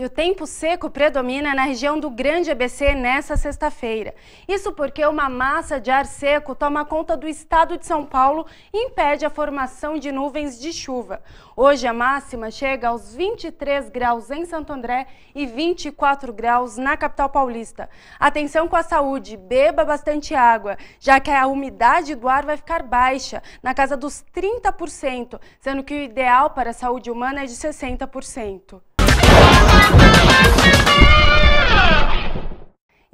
E o tempo seco predomina na região do Grande ABC nesta sexta-feira. Isso porque uma massa de ar seco toma conta do estado de São Paulo e impede a formação de nuvens de chuva. Hoje a máxima chega aos 23 graus em Santo André e 24 graus na capital paulista. Atenção com a saúde, beba bastante água, já que a umidade do ar vai ficar baixa, na casa dos 30%, sendo que o ideal para a saúde humana é de 60%. Thank you.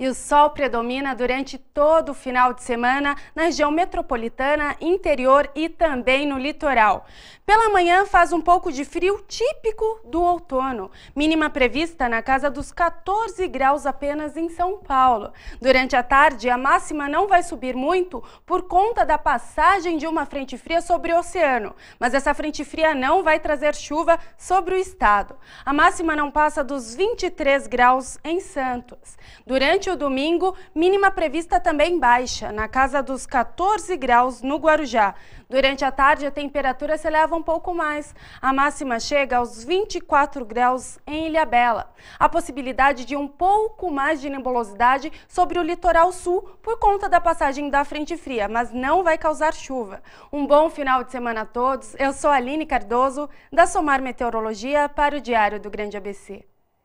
o sol predomina durante todo o final de semana na região metropolitana, interior e também no litoral. Pela manhã faz um pouco de frio típico do outono, mínima prevista na casa dos 14 graus apenas em São Paulo. Durante a tarde, a máxima não vai subir muito por conta da passagem de uma frente fria sobre o oceano, mas essa frente fria não vai trazer chuva sobre o estado. A máxima não passa dos 23 graus em Santos. Durante o domingo, mínima prevista também baixa, na casa dos 14 graus no Guarujá. Durante a tarde, a temperatura se eleva um pouco mais. A máxima chega aos 24 graus em Ilhabela. A possibilidade de um pouco mais de nebulosidade sobre o litoral sul por conta da passagem da frente fria, mas não vai causar chuva. Um bom final de semana a todos. Eu sou Aline Cardoso, da Somar Meteorologia, para o Diário do Grande ABC.